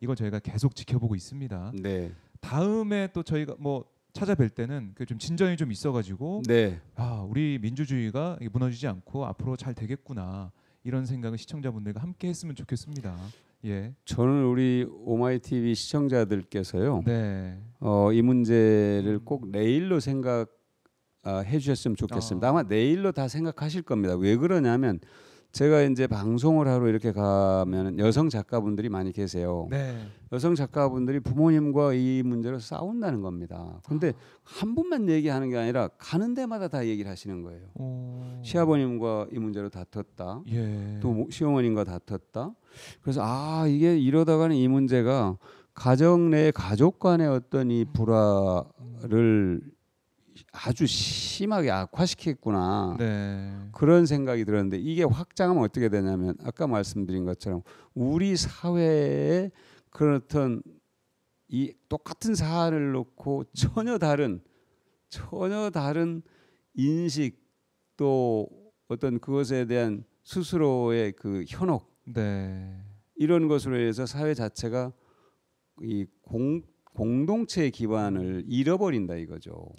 이걸 저희가 계속 지켜보고 있습니다. 네. 다음에 또 저희가 뭐 찾아뵐 때는 그좀 진전이 좀 있어가지고 네. 아 우리 민주주의가 무너지지 않고 앞으로 잘 되겠구나 이런 생각을 시청자분들과 함께 했으면 좋겠습니다. 예. 저는 우리 오마이 TV 시청자들께서요. 네. 어, 이 문제를 꼭 내일로 생각 아, 해주셨으면 좋겠습니다. 아. 아마 내일로 다 생각하실 겁니다. 왜 그러냐면 제가 이제 방송을 하러 이렇게 가면 여성 작가분들이 많이 계세요. 네. 여성 작가분들이 부모님과 이 문제로 싸운다는 겁니다. 그런데한 분만 얘기하는 게 아니라 가는 데마다 다 얘기를 하시는 거예요. 오. 시아버님과 이 문제로 다퉜다. 예. 또 뭐 시어머님과 다퉜다. 그래서 아 이게 이러다가는 이 문제가 가정 내 가족 간의 어떤 이 불화를 아주 심하게 악화시켰구나 네. 그런 생각이 들었는데 이게 확장하면 어떻게 되냐면 아까 말씀드린 것처럼 우리 사회에 그렇던 이 똑같은 사안을 놓고 전혀 다른 전혀 다른 인식 또 어떤 그것에 대한 스스로의 그 현혹 네. 이런 것으로 해서 사회 자체가 이 공, 공동체의 기반을 잃어버린다 이거죠.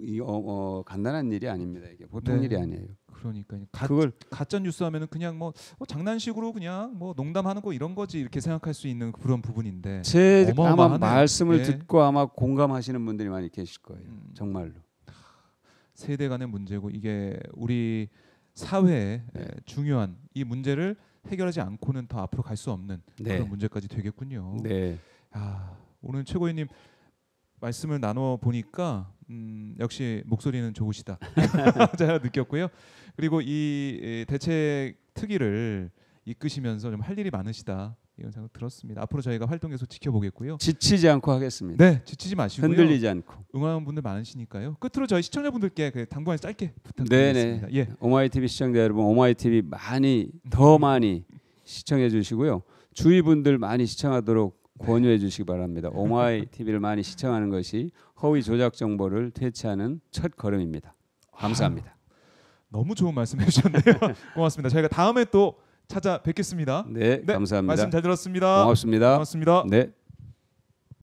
이, 어, 어, 간단한 일이 아닙니다. 이게 보통 네. 일이 아니에요. 그러니까 그걸 가짜 뉴스 하면은 그냥 뭐 어, 장난식으로 그냥 뭐 농담하는 거 이런 거지 이렇게 생각할 수 있는 그런 부분인데 제 아마 말씀을 네. 듣고 아마 공감하시는 분들이 많이 계실 거예요. 음. 정말로 세대 간의 문제고 이게 우리 사회의 네. 예, 중요한 이 문제를 해결하지 않고는 더 앞으로 갈 수 없는 네. 그런 문제까지 되겠군요. 네. 아, 오늘 최고위님 말씀을 나눠 보니까 음, 역시 목소리는 좋으시다 <laughs> 제가 느꼈고요. 그리고 이 대책 특위를 이끄시면서 좀 할 일이 많으시다 이런 생각 들었습니다. 앞으로 저희가 활동 계속 지켜보겠고요. 지치지 않고 하겠습니다. 네, 지치지 마시고요. 흔들리지 않고 응원하는 분들 많으시니까요. 끝으로 저희 시청자분들께 그 당분간 짧게 부탁드리겠습니다. 네네. 예. 오마이 TV 시청자 여러분, 오마이 TV 많이 더 음. 많이 시청해 주시고요. 주위 분들 많이 시청하도록 권유해 주시기 바랍니다. <laughs> 오마이 TV를 많이 시청하는 것이 허위 조작 정보를 퇴치하는 첫 걸음입니다. 감사합니다. 아, 너무 좋은 말씀 해주셨네요. <laughs> 고맙습니다. 저희가 다음에 또 찾아뵙겠습니다. 네, 네, 감사합니다. 말씀 잘 들었습니다. 고맙습니다. 고맙습니다. 네.